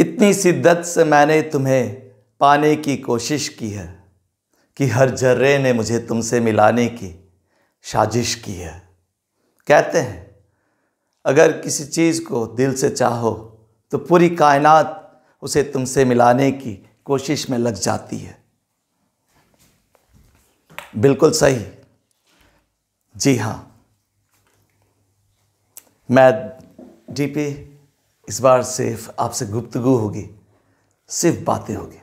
इतनी शिद्दत से मैंने तुम्हें पाने की कोशिश की है कि हर जर्रे ने मुझे तुमसे मिलाने की साजिश की है कहते हैं अगर किसी चीज़ को दिल से चाहो तो पूरी कायनात उसे तुमसे मिलाने की कोशिश में लग जाती है बिल्कुल सही जी हाँ मैं डीपी इस बार सिर्फ आपसे गुप्तगु होगी सिर्फ बातें होगी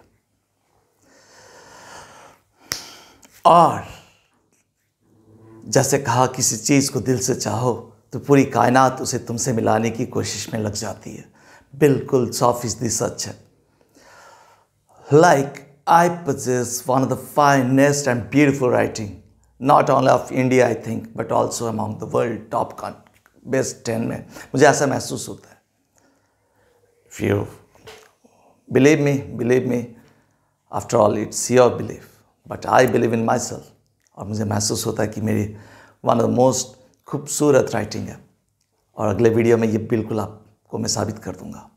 और जैसे कहा किसी चीज़ को दिल से चाहो तो पूरी कायनात उसे तुमसे मिलाने की कोशिश में लग जाती है बिल्कुल सौ फीसदी सच है like I possess one of the finest and beautiful writing not only of India I think but also among the world top best ten में मुझे ऐसा महसूस होता है If you believe me, believe me, after all it's your belief but I believe in myself और मुझे महसूस होता है कि मेरी वन ऑफ द मोस्ट खूबसूरत राइटिंग है और अगले वीडियो में ये बिल्कुल आपको मैं साबित कर दूंगा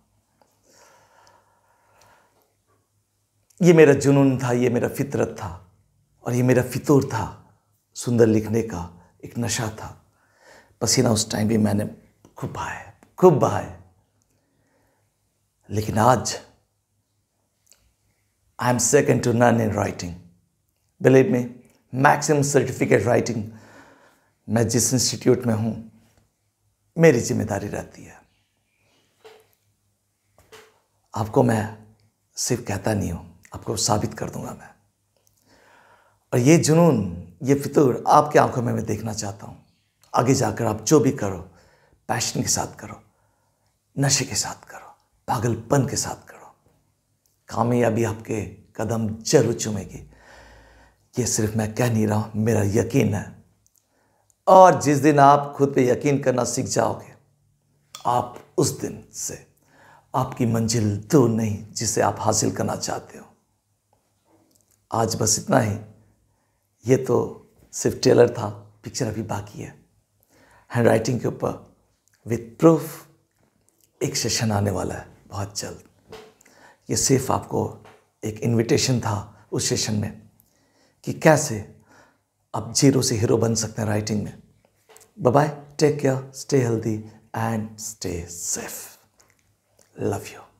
ये मेरा जुनून था ये मेरा फितरत था और ये मेरा फितूर था सुंदर लिखने का एक नशा था पसीना उस टाइम भी मैंने खूब बहाया खूब बहाया लेकिन आज I am second to none in writing believe में मैक्सिमम सर्टिफिकेट राइटिंग मैं जिस इंस्टीट्यूट में हूँ मेरी जिम्मेदारी रहती है आपको मैं सिर्फ कहता नहीं हूँ आपको साबित कर दूंगा मैं और ये जुनून ये फितूर आपके आंखों में मैं देखना चाहता हूँ आगे जाकर आप जो भी करो पैशन के साथ करो नशे के साथ करो पागलपन के साथ करो कामयाबी आपके कदम जरूर चूमेगी ये सिर्फ मैं कह नहीं रहा हूँ मेरा यकीन है और जिस दिन आप खुद पे यकीन करना सीख जाओगे आप उस दिन से आपकी मंजिल तो नहीं जिसे आप हासिल करना चाहते हो आज बस इतना ही ये तो सिर्फ ट्रेलर था पिक्चर अभी बाकी है हैंड राइटिंग के ऊपर विथ प्रूफ एक सेशन आने वाला है बहुत जल्द ये सिर्फ आपको एक इनविटेशन था उस सेशन में कि कैसे आप जीरो से हीरो बन सकते हैं राइटिंग में bye take care stay healthy and stay safe love you